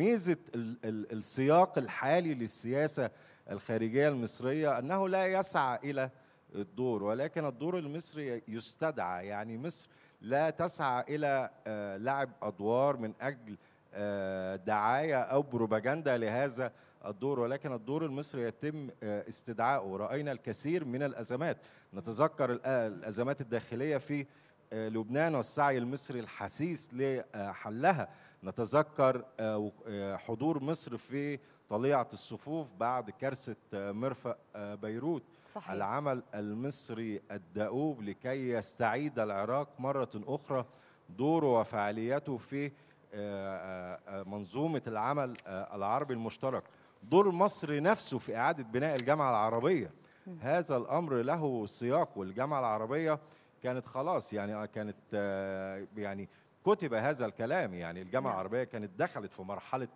ميزة السياق الحالي للسياسة الخارجية المصرية أنه لا يسعى إلى الدور ولكن الدور المصري يستدعى يعني مصر لا تسعى إلى آه، لعب أدوار من أجل آه، دعاية أو بروباجندا لهذا الدور ولكن الدور المصري يتم آه، استدعائه رأينا الكثير من الأزمات نتذكر الأزمات الداخلية في لبنان والسعي المصري الحثيث لحلها نتذكر آه، آه، حضور مصر في طليعة الصفوف بعد كارثة آه، مرفأ بيروت صحيح. العمل المصري الدؤوب لكي يستعيد العراق مرة أخرى دوره وفعاليته في منظومة العمل العربي المشترك دور مصر نفسه في إعادة بناء الجامعة العربية هذا الأمر له سياق والجامعة العربية كانت خلاص يعني كانت يعني كتب هذا الكلام يعني الجامعه نعم. العربيه كانت دخلت في مرحله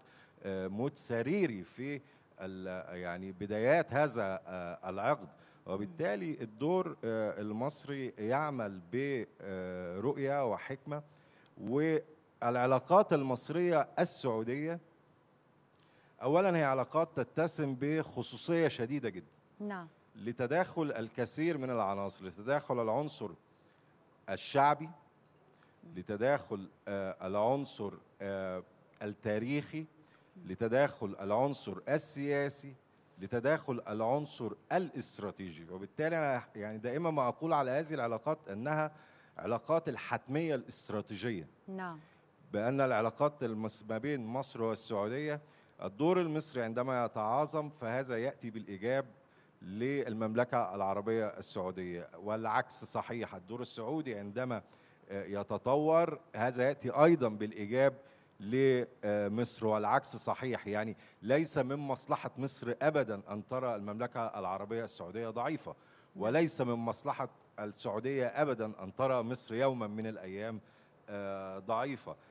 آه، موت سريري في يعني بدايات هذا آه، العقد وبالتالي الدور آه، المصري يعمل برؤيه وحكمه والعلاقات المصريه السعوديه اولا هي علاقات تتسم بخصوصيه شديده جدا نعم لتداخل الكثير من العناصر لتداخل العنصر الشعبي لتداخل آه، العنصر آه، التاريخي لتداخل العنصر السياسي لتداخل العنصر الاستراتيجي وبالتالي أنا يعني دائما ما أقول على هذه العلاقات أنها علاقات الحتمية الاستراتيجية نعم بأن العلاقات ما بين مصر والسعودية الدور المصري عندما يتعاظم فهذا يأتي بالإيجاب للمملكة العربية السعودية والعكس صحيح الدور السعودي عندما يتطور هذا ياتي ايضا بالايجاب لمصر والعكس صحيح يعني ليس من مصلحه مصر ابدا ان ترى المملكه العربيه السعوديه ضعيفه وليس من مصلحه السعوديه ابدا ان ترى مصر يوما من الايام آه، ضعيفه